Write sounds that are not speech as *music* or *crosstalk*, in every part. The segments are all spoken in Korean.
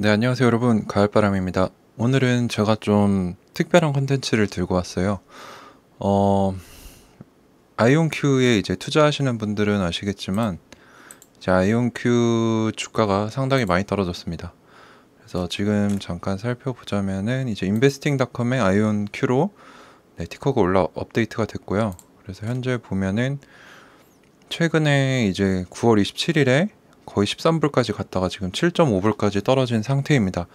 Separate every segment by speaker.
Speaker 1: 네, 안녕하세요 여러분. 가을바람입니다. 오늘은 제가 좀 특별한 컨텐츠를 들고 왔어요. 어, 아이온큐에 이제 투자하시는 분들은 아시겠지만, 이제 아이온큐 주가가 상당히 많이 떨어졌습니다. 그래서 지금 잠깐 살펴보자면은, 이제 인베스팅닷컴에 아이온큐로 네, 티커가 올라 업데이트가 됐고요. 그래서 현재 보면은, 최근에 이제 9월 27일에 거의 13불까지 갔다가 지금 7.5불까지 떨어진 상태입니다.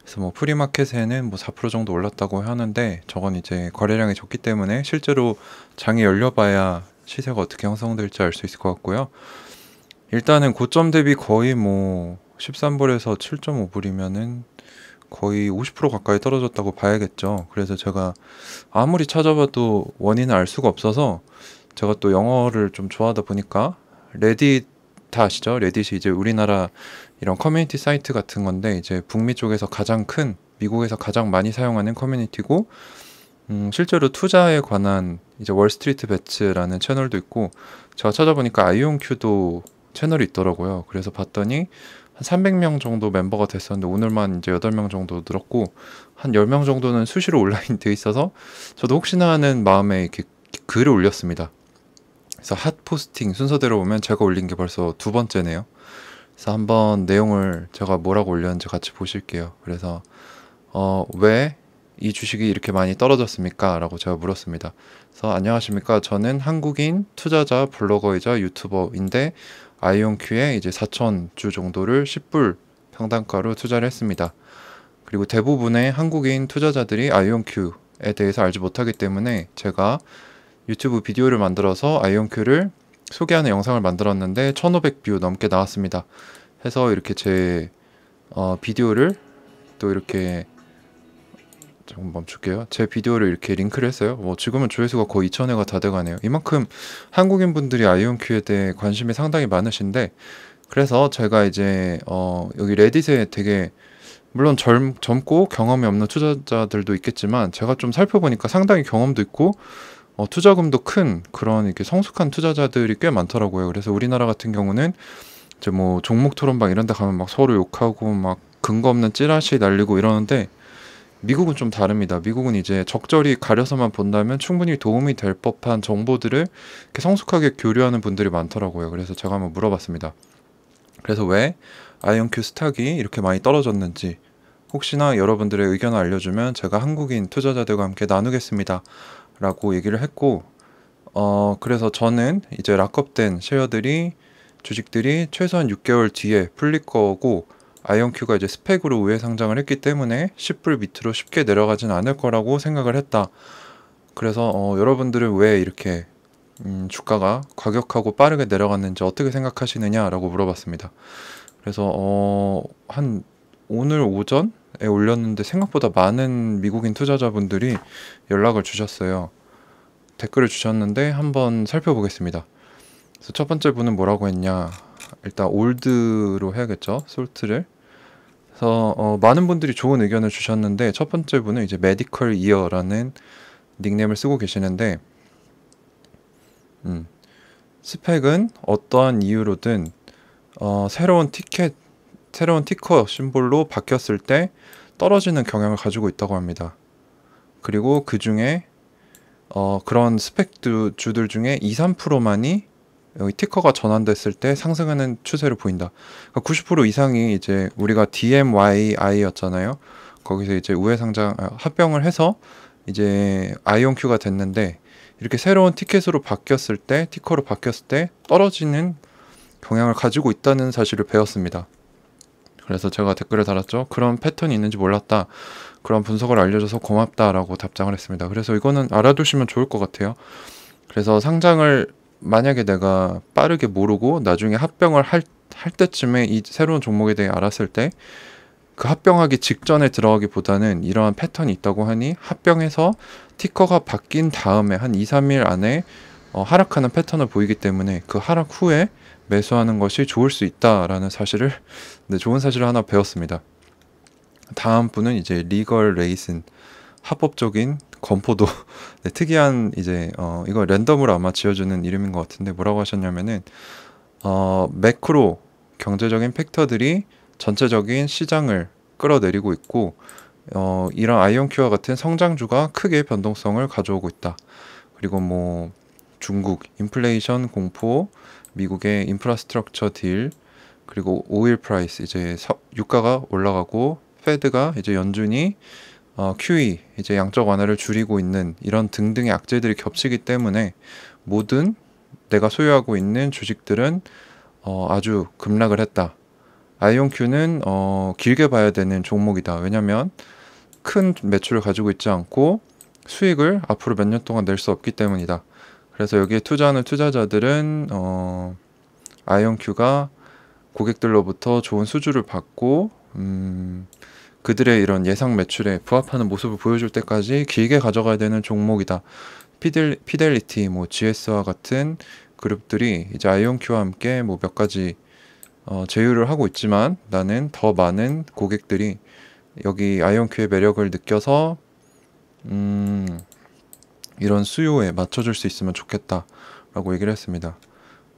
Speaker 1: 그래서 뭐 프리마켓에는 뭐 4% 정도 올랐다고 하는데 저건 이제 거래량이 적기 때문에 실제로 장이 열려봐야 시세가 어떻게 형성될지 알 수 있을 것 같고요. 일단은 고점 대비 거의 뭐 13불에서 7.5불이면은 거의 50% 가까이 떨어졌다고 봐야겠죠. 그래서 제가 아무리 찾아봐도 원인을 알 수가 없어서 제가 또 영어를 좀 좋아하다 보니까 레딧 다 아시죠? 레딧이 이제 우리나라 이런 커뮤니티 사이트 같은 건데 이제 북미 쪽에서 가장 큰 미국에서 가장 많이 사용하는 커뮤니티고 음, 실제로 투자에 관한 이제 월스트리트 배츠라는 채널도 있고 제가 찾아보니까 아이온큐도 채널이 있더라고요. 그래서 봤더니 한 300명 정도 멤버가 됐었는데 오늘만 이제 8명 정도 늘었고 한 10명 정도는 수시로 온라인 돼 있어서 저도 혹시나 하는 마음에 이렇게 글을 올렸습니다. 그래서 핫 포스팅 순서대로 보면 제가 올린 게 벌써 두 번째네요. 그래서 한번 내용을 제가 뭐라고 올렸는지 같이 보실게요. 그래서 어, 왜 이 주식이 이렇게 많이 떨어졌습니까? 라고 제가 물었습니다. 그래서 안녕하십니까? 저는 한국인 투자자 블로거이자 유튜버인데 아이온큐에 이제 4천 주 정도를 10불 평당가로 투자를 했습니다. 그리고 대부분의 한국인 투자자들이 아이온큐에 대해서 알지 못하기 때문에 제가 유튜브 비디오를 만들어서 아이온큐를 소개하는 영상을 만들었는데 1500뷰 넘게 나왔습니다. 해서 이렇게 제 어, 비디오를 또 이렇게 조금 멈출게요. 제 비디오를 이렇게 링크를 했어요. 뭐 지금은 조회수가 거의 2,000회가 다 돼가네요. 이만큼 한국인 분들이 아이온큐에 대해 관심이 상당히 많으신데 그래서 제가 이제 어, 여기 레딧에 되게 물론 젊, 젊고 경험이 없는 투자자들도 있겠지만 제가 좀 살펴보니까 상당히 경험도 있고 어, 투자금도 큰 그런 이렇게 성숙한 투자자들이 꽤 많더라고요. 그래서 우리나라 같은 경우는 이제 뭐 종목 토론방 이런 데 가면 막 서로 욕하고 막 근거 없는 찌라시 날리고 이러는데 미국은 좀 다릅니다. 미국은 이제 적절히 가려서만 본다면 충분히 도움이 될 법한 정보들을 이렇게 성숙하게 교류하는 분들이 많더라고요. 그래서 제가 한번 물어봤습니다. 그래서 왜 아이언큐 스탁이 이렇게 많이 떨어졌는지 혹시나 여러분들의 의견을 알려주면 제가 한국인 투자자들과 함께 나누겠습니다. 라고 얘기를 했고 어 그래서 저는 이제 락업된 쉐어들이 주식들이 최소한 6개월 뒤에 풀릴 거고 아이언큐가 이제 스펙으로 우회 상장을 했기 때문에 10불 밑으로 쉽게 내려가진 않을 거라고 생각을 했다. 그래서 어, 여러분들은 왜 이렇게 음, 주가가 과격하고 빠르게 내려갔는지 어떻게 생각하시느냐라고 물어봤습니다. 그래서 어, 한 오늘 오전 에 올렸는데 생각보다 많은 미국인 투자자분들이 연락을 주셨어요. 댓글을 주셨는데 한번 살펴보겠습니다. 그래서 첫 번째 분은 뭐라고 했냐? 일단 올드로 해야겠죠. 솔트를. 그래서 어, 많은 분들이 좋은 의견을 주셨는데 첫 번째 분은 이제 메디컬 이어라는 닉네임을 쓰고 계시는데 음, 스펙은 어떠한 이유로든 어, 새로운 티켓 새로운 티커 심볼로 바뀌었을 때 떨어지는 경향을 가지고 있다고 합니다. 그리고 그 중에 어, 그런 스펙 주들 중에 2, 3%만이 여기 티커가 전환됐을 때 상승하는 추세를 보인다. 그러니까 90% 이상이 이제 우리가 DMYI였잖아요. 거기서 이제 우회상장 아, 합병을 해서 이제 IONQ가 됐는데 이렇게 새로운 티켓으로 바뀌었을 때 티커로 바뀌었을 때 떨어지는 경향을 가지고 있다는 사실을 배웠습니다. 그래서 제가 댓글을 달았죠. 그런 패턴이 있는지 몰랐다. 그런 분석을 알려줘서 고맙다라고 답장을 했습니다. 그래서 이거는 알아두시면 좋을 것 같아요. 그래서 상장을 만약에 내가 빠르게 모르고 나중에 합병을 할, 할 때쯤에 이 새로운 종목에 대해 알았을 때 그 합병하기 직전에 들어가기보다는 이러한 패턴이 있다고 하니 합병해서 티커가 바뀐 다음에 한 2, 3일 안에 어, 하락하는 패턴을 보이기 때문에 그 하락 후에 매수하는 것이 좋을 수 있다라는 사실을 네, 좋은 사실을 하나 배웠습니다. 다음 분은 이제 리걸 레이슨 합법적인 건포도 *laughs* 네, 특이한 이제 어, 이거 랜덤으로 아마 지어주는 이름인 것 같은데 뭐라고 하셨냐면은 어, 매크로 경제적인 팩터들이 전체적인 시장을 끌어내리고 있고 어, 이런 아이온큐와 같은 성장주가 크게 변동성을 가져오고 있다. 그리고 뭐 중국 인플레이션 공포, 미국의 인프라스트럭처 딜, 그리고 오일 프라이스 이제 유가가 올라가고 페드가 이제 연준이 어, QE 이제 양적 완화를 줄이고 있는 이런 등등의 악재들이 겹치기 때문에 모든 내가 소유하고 있는 주식들은 어, 아주 급락을 했다. 아이온큐는 어, 길게 봐야 되는 종목이다. 왜냐하면 큰 매출을 가지고 있지 않고 수익을 앞으로 몇 년 동안 낼 수 없기 때문이다. 그래서 여기에 투자하는 투자자들은 어, 아이온큐가 고객들로부터 좋은 수주를 받고 음, 그들의 이런 예상 매출에 부합하는 모습을 보여줄 때까지 길게 가져가야 되는 종목이다. 피델, 피델리티, 뭐 GS와 같은 그룹들이 이제 아이온큐와 함께 뭐 몇 가지 어, 제휴를 하고 있지만 나는 더 많은 고객들이 여기 아이온큐의 매력을 느껴서 음, 이런 수요에 맞춰줄 수 있으면 좋겠다라고 얘기를 했습니다.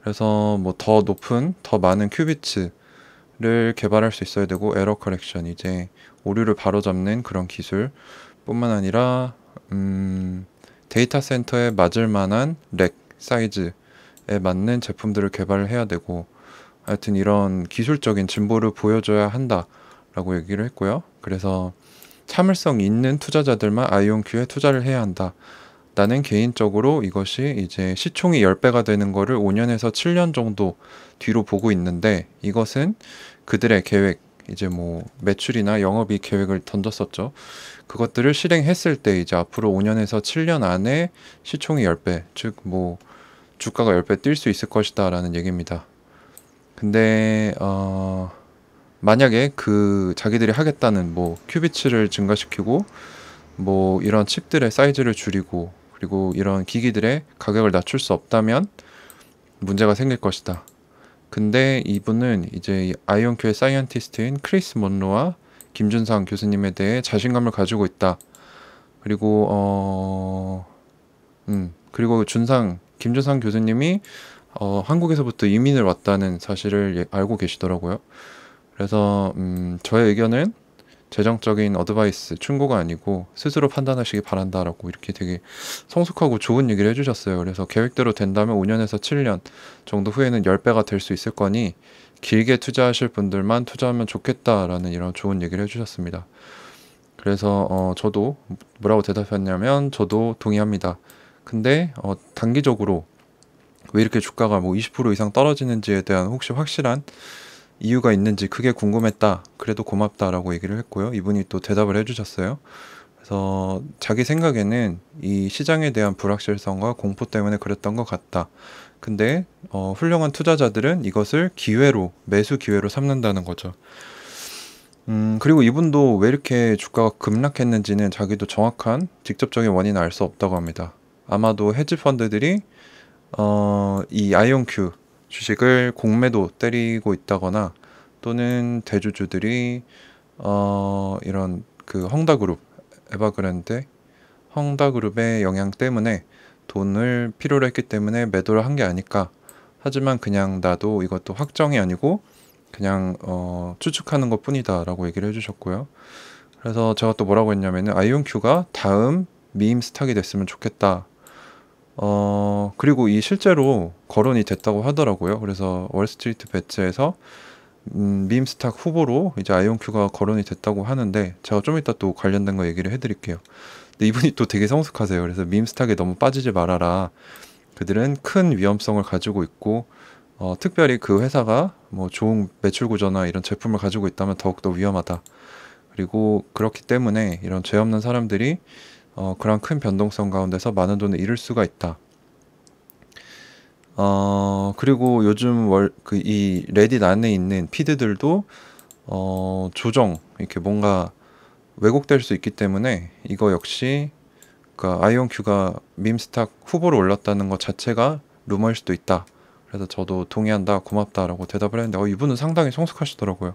Speaker 1: 그래서 뭐 더 높은 더 많은 큐비츠를 개발할 수 있어야 되고 에러 커렉션 이제 오류를 바로잡는 그런 기술뿐만 아니라 음, 데이터 센터에 맞을 만한 렉 사이즈에 맞는 제품들을 개발해야 되고 하여튼 이런 기술적인 진보를 보여줘야 한다라고 얘기를 했고요. 그래서 참을성 있는 투자자들만 아이온큐에 투자를 해야 한다. 나는 개인적으로 이것이 이제 시총이 10배가 되는 거를 5년에서 7년 정도 뒤로 보고 있는데 이것은 그들의 계획, 이제 뭐 매출이나 영업이 계획을 던졌었죠. 그것들을 실행했을 때 이제 앞으로 5년에서 7년 안에 시총이 10배, 즉 뭐 주가가 10배 뛸 수 있을 것이다라는 얘기입니다. 근데 어 만약에 그 자기들이 하겠다는 뭐 큐비츠를 증가시키고 뭐 이런 칩들의 사이즈를 줄이고 그리고 이런 기기들의 가격을 낮출 수 없다면 문제가 생길 것이다. 근데 이분은 이제 아이온큐의 사이언티스트인 크리스 몬로와 김준상 교수님에 대해 자신감을 가지고 있다. 그리고 어, 음, 그리고 준상 김준상 교수님이 어, 한국에서부터 이민을 왔다는 사실을 예, 알고 계시더라고요. 그래서 음, 저의 의견은 재정적인 어드바이스, 충고가 아니고 스스로 판단하시기 바란다라고 이렇게 되게 성숙하고 좋은 얘기를 해주셨어요. 그래서 계획대로 된다면 5년에서 7년 정도 후에는 10배가 될 수 있을 거니 길게 투자하실 분들만 투자하면 좋겠다라는 이런 좋은 얘기를 해주셨습니다. 그래서 어, 저도 뭐라고 대답했냐면 저도 동의합니다. 근데 어, 단기적으로 왜 이렇게 주가가 뭐 20% 이상 떨어지는지에 대한 혹시 확실한 이유가 있는지 크게 궁금했다. 그래도 고맙다라고 얘기를 했고요. 이분이 또 대답을 해주셨어요. 그래서 자기 생각에는 이 시장에 대한 불확실성과 공포 때문에 그랬던 것 같다. 근데 어, 훌륭한 투자자들은 이것을 기회로 매수 기회로 삼는다는 거죠. 음, 그리고 이분도 왜 이렇게 주가가 급락했는지는 자기도 정확한 직접적인 원인을 알수 없다고 합니다. 아마도 헤지 펀드들이 어, 이 IONQ 주식을 공매도 때리고 있다거나 또는 대주주들이 어, 이런 그 헝다그룹, 에바그랜드, 헝다그룹의 영향 때문에 돈을 필요로 했기 때문에 매도를 한 게 아닐까. 하지만 그냥 나도 이것도 확정이 아니고 그냥 어, 추측하는 것 뿐이다라고 얘기를 해주셨고요. 그래서 제가 또 뭐라고 했냐면은 아이온큐가 다음 미임 스탁이 됐으면 좋겠다. 어, 그리고 이 실제로 거론이 됐다고 하더라고요. 그래서 월스트리트 배츠에서 음, 밈스탁 후보로 이제 아이온큐가 거론이 됐다고 하는데 제가 좀 이따 또 관련된 거 얘기를 해드릴게요. 근데 이분이 또 되게 성숙하세요. 그래서 밈스탁에 너무 빠지지 말아라. 그들은 큰 위험성을 가지고 있고 어, 특별히 그 회사가 뭐 좋은 매출 구조나 이런 제품을 가지고 있다면 더욱더 위험하다. 그리고 그렇기 때문에 이런 죄 없는 사람들이 어, 그런 큰 변동성 가운데서 많은 돈을 잃을 수가 있다. 어, 그리고 요즘 월, 그 이 레딧 안에 있는 피드들도 어, 조정, 이렇게 뭔가 왜곡될 수 있기 때문에 이거 역시 그 그러니까 아이온큐가 밈스탁 후보로 올랐다는 것 자체가 루머일 수도 있다. 그래서 저도 동의한다, 고맙다라고 대답을 했는데 어, 이분은 상당히 성숙하시더라고요.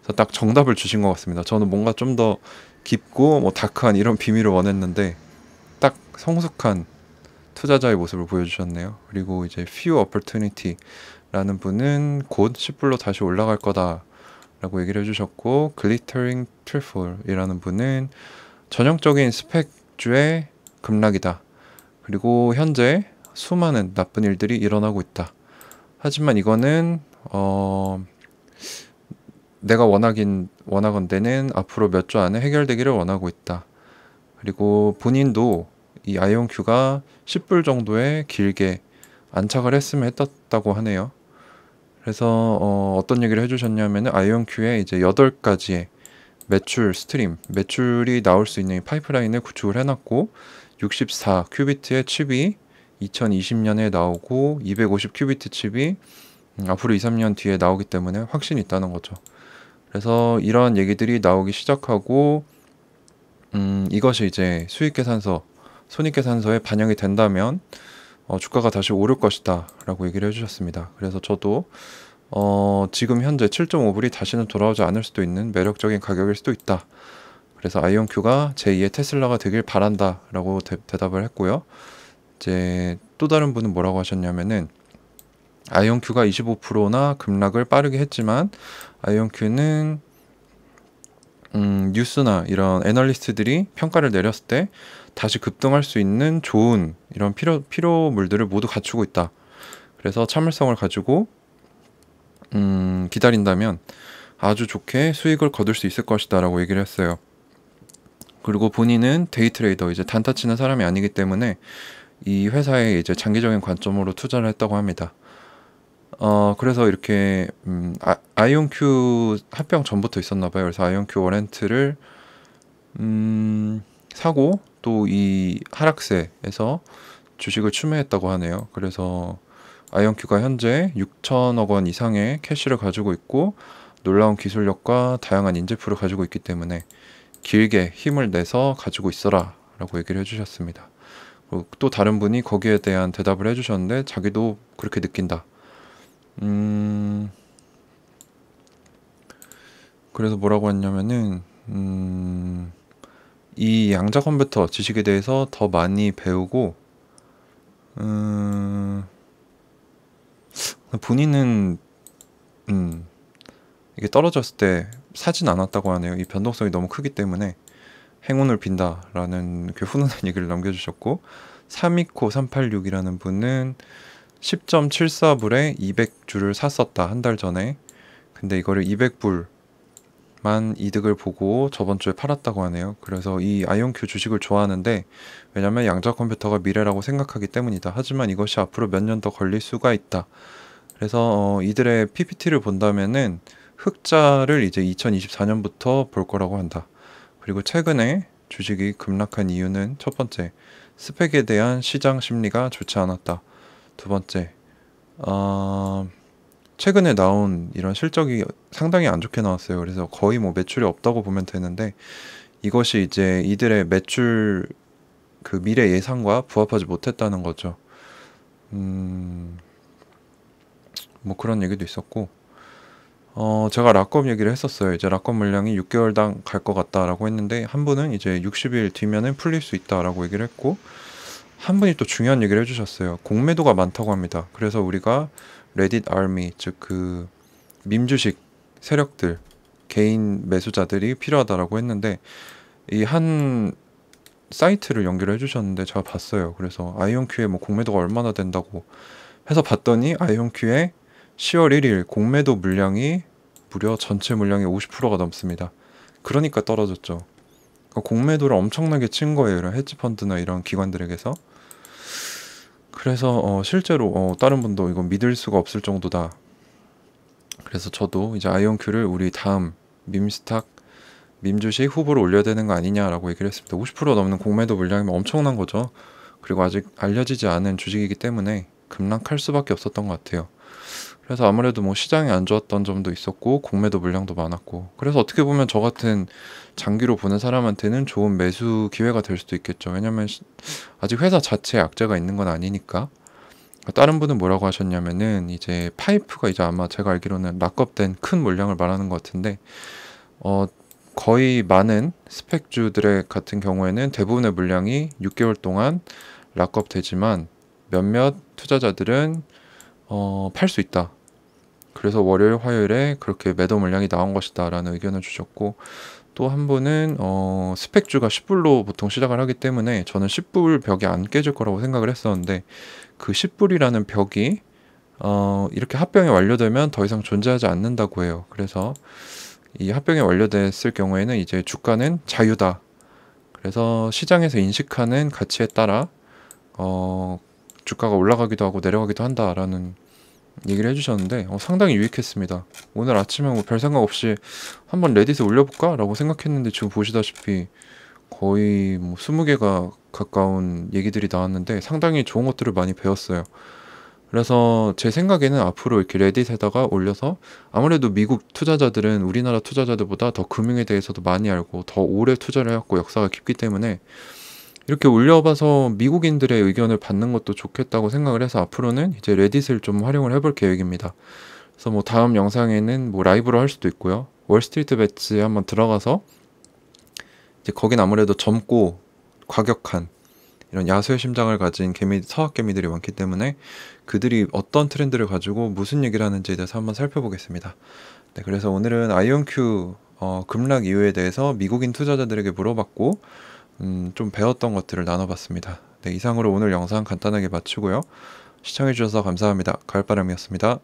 Speaker 1: 그래서 딱 정답을 주신 것 같습니다. 저는 뭔가 좀더 깊고 뭐 다크한 이런 비밀을 원했는데 딱 성숙한 투자자의 모습을 보여주셨네요. 그리고 이제 few opportunity라는 분은 곧 10불로 다시 올라갈 거다라고 얘기를 해주셨고 glittering trifle이라는 분은 전형적인 스펙주의 급락이다. 그리고 현재 수많은 나쁜 일들이 일어나고 있다. 하지만 이거는 어 내가 원하긴 원하건대는 앞으로 몇 주 안에 해결되기를 원하고 있다. 그리고 본인도 이 아이온큐가 10불 정도에 길게 안착을 했으면 했다고 하네요. 그래서 어, 떤 얘기를 해주셨냐면 아이온큐의 이제 8가지의 매출 스트림, 매출이 나올 수 있는 파이프라인을 구축을 해놨고 64 큐비트의 칩이 2020년에 나오고 250 큐비트 칩이 음, 앞으로 2, 3년 뒤에 나오기 때문에 확신이 있다는 거죠. 그래서 이러한 얘기들이 나오기 시작하고 음, 이것이 이제 수익계산서, 손익계산서에 반영이 된다면 어, 주가가 다시 오를 것이다 라고 얘기를 해주셨습니다. 그래서 저도 어, 지금 현재 7.5불이 다시는 돌아오지 않을 수도 있는 매력적인 가격일 수도 있다. 그래서 아이온큐가 제2의 테슬라가 되길 바란다 라고 대, 답을 했고요. 이제 또 다른 분은 뭐라고 하셨냐면은 아이온큐가 25%나 급락을 빠르게 했지만 아이 n 큐는 음, 뉴스나 이런 애널리스트들이 평가를 내렸을 때 다시 급등할 수 있는 좋은 이런 필요, 필요물들을 모두 갖추고 있다. 그래서 참을성을 가지고 음, 기다린다면 아주 좋게 수익을 거둘 수 있을 것이다 라고 얘기를 했어요. 그리고 본인은 데이트레이더, 이제 단타 치는 사람이 아니기 때문에 이 회사에 이제 장기적인 관점으로 투자를 했다고 합니다. 어 그래서 이렇게 음, 아, 이온큐 합병 전부터 있었나 봐요. 그래서 아이온큐 워렌트를 음, 사고 또 이 하락세에서 주식을 추매했다고 하네요. 그래서 아이온큐가 현재 6천억 원 이상의 캐시를 가지고 있고 놀라운 기술력과 다양한 인재풀을 가지고 있기 때문에 길게 힘을 내서 가지고 있어라 라고 얘기를 해주셨습니다. 또 다른 분이 거기에 대한 대답을 해주셨는데 자기도 그렇게 느낀다 음 그래서 뭐라고 했냐면은 음이 양자 컴퓨터 지식에 대해서 더 많이 배우고 음 본인은 음 이게 떨어졌을 때 사진 않았다고 하네요. 이 변동성이 너무 크기 때문에 행운을 빈다라는 그 훈훈한 얘기를 남겨주셨고 3 2코 386이라는 분은 10.74불에 200주를 샀었다 한 달 전에 근데 이거를 200불만 이득을 보고 저번 주에 팔았다고 하네요 그래서 이 아이온큐 주식을 좋아하는데 왜냐면 양자 컴퓨터가 미래라고 생각하기 때문이다 하지만 이것이 앞으로 몇 년 더 걸릴 수가 있다 그래서 어, 이들의 PPT를 본다면은 흑자를 이제 2024년부터 볼 거라고 한다 그리고 최근에 주식이 급락한 이유는 첫 번째 스펙에 대한 시장 심리가 좋지 않았다 두 번째, 어, 최근에 나온 이런 실적이 상당히 안 좋게 나왔어요. 그래서 거의 뭐 매출이 없다고 보면 되는데 이것이 이제 이들의 매출 그 미래 예상과 부합하지 못했다는 거죠. 음, 뭐 그런 얘기도 있었고, 어, 제가 락업 얘기를 했었어요. 이제 락업 물량이 6개월당 갈 것 같다라고 했는데, 한 분은 이제 60일 뒤면은 풀릴 수 있다라고 얘기를 했고, 한 분이 또 중요한 얘기를 해주셨어요. 공매도가 많다고 합니다. 그래서 우리가 레딧 아미 즉 그 민주식 세력들 개인 매수자들이 필요하다라고 했는데 이 한 사이트를 연결해 주셨는데 제가 봤어요. 그래서 아이온큐에 뭐 공매도가 얼마나 된다고 해서 봤더니 아이온큐에 10월 1일 공매도 물량이 무려 전체 물량의 50%가 넘습니다. 그러니까 떨어졌죠. 그러니까 공매도를 엄청나게 친 거예요. 이런 헤지펀드나 이런 기관들에게서. 그래서 어, 실제로 어, 다른 분도 이거 믿을 수가 없을 정도다. 그래서 저도 이제 아이온큐를 우리 다음 밈스탁 밈주식 후보로 올려야 되는 거 아니냐라고 얘기를 했습니다. 50% 넘는 공매도 물량이면 엄청난 거죠. 그리고 아직 알려지지 않은 주식이기 때문에 급락할 수밖에 없었던 것 같아요. 그래서 아무래도 뭐 시장이 안 좋았던 점도 있었고 공매도 물량도 많았고 그래서 어떻게 보면 저 같은 장기로 보는 사람한테는 좋은 매수 기회가 될 수도 있겠죠. 왜냐면 아직 회사 자체에 악재가 있는 건 아니니까. 다른 분은 뭐라고 하셨냐면은 이제 파이프가 이제 아마 제가 알기로는 락업된 큰 물량을 말하는 것 같은데 어 거의 많은 스펙주들의 같은 경우에는 대부분의 물량이 6개월 동안 락업되지만 몇몇 투자자들은 어, 팔 수 있다. 그래서 월요일, 화요일에 그렇게 매도 물량이 나온 것이다 라는 의견을 주셨고 또 한 분은 어, 스펙주가 10불로 보통 시작을 하기 때문에 저는 10불 벽이 안 깨질 거라고 생각을 했었는데 그 10불이라는 벽이 어, 이렇게 합병이 완료되면 더 이상 존재하지 않는다고 해요. 그래서 이 합병이 완료됐을 경우에는 이제 주가는 자유다. 그래서 시장에서 인식하는 가치에 따라 어, 주가가 올라가기도 하고 내려가기도 한다라는 얘기를 해주셨는데 어, 상당히 유익했습니다. 오늘 아침에 뭐별 생각 없이 한번 레딧에 올려볼까? 라고 생각했는데 지금 보시다시피 거의 뭐 20개가 가까운 얘기들이 나왔는데 상당히 좋은 것들을 많이 배웠어요. 그래서 제 생각에는 앞으로 이렇게 레딧에다가 올려서 아무래도 미국 투자자들은 우리나라 투자자들보다 더 금융에 대해서도 많이 알고 더 오래 투자를 해왔고 역사가 깊기 때문에 이렇게 올려봐서 미국인들의 의견을 받는 것도 좋겠다고 생각을 해서 앞으로는 이제 레딧을 좀 활용을 해볼 계획입니다. 그래서 뭐 다음 영상에는 뭐 라이브로 할 수도 있고요. 월스트리트 배츠에 한번 들어가서 이제 거긴 아무래도 젊고 과격한 이런 야수의 심장을 가진 개미 서학 개미들이 많기 때문에 그들이 어떤 트렌드를 가지고 무슨 얘기를 하는지에 대해서 한번 살펴보겠습니다. 네, 그래서 오늘은 아이온큐 어, 급락 이후에 대해서 미국인 투자자들에게 물어봤고 음, 좀 배웠던 것들을 나눠봤습니다. 네, 이상으로 오늘 영상 간단하게 마치고요. 시청해주셔서 감사합니다. 가을바람이었습니다.